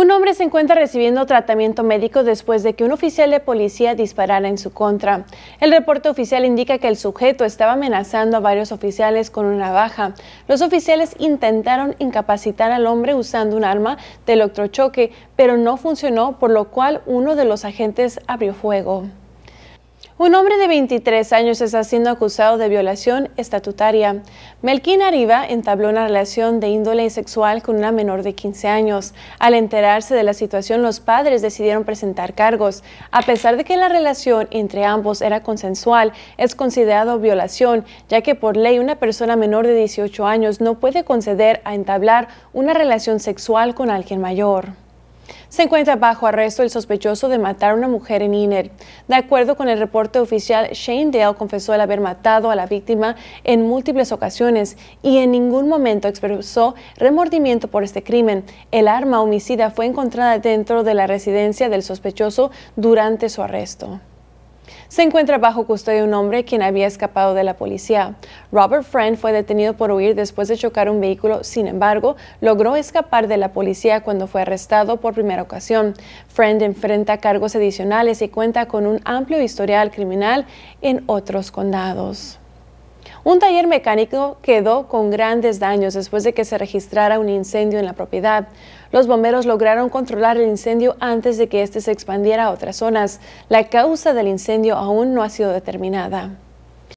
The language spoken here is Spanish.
Un hombre se encuentra recibiendo tratamiento médico después de que un oficial de policía disparara en su contra. El reporte oficial indica que el sujeto estaba amenazando a varios oficiales con una navaja. Los oficiales intentaron incapacitar al hombre usando un arma de electrochoque, pero no funcionó, por lo cual uno de los agentes abrió fuego. Un hombre de 23 años está siendo acusado de violación estatutaria. Melkin Arriba entabló una relación de índole sexual con una menor de 15 años. Al enterarse de la situación, los padres decidieron presentar cargos. A pesar de que la relación entre ambos era consensual, es considerado violación, ya que por ley una persona menor de 18 años no puede conceder a entablar una relación sexual con alguien mayor. Se encuentra bajo arresto el sospechoso de matar a una mujer en Iner. De acuerdo con el reporte oficial, Shane Dale confesó el haber matado a la víctima en múltiples ocasiones y en ningún momento expresó remordimiento por este crimen. El arma homicida fue encontrada dentro de la residencia del sospechoso durante su arresto. Se encuentra bajo custodia un hombre quien había escapado de la policía. Robert Friend fue detenido por huir después de chocar un vehículo, sin embargo, logró escapar de la policía cuando fue arrestado por primera ocasión. Friend enfrenta cargos adicionales y cuenta con un amplio historial criminal en otros condados. Un taller mecánico quedó con grandes daños después de que se registrara un incendio en la propiedad. Los bomberos lograron controlar el incendio antes de que éste se expandiera a otras zonas. La causa del incendio aún no ha sido determinada.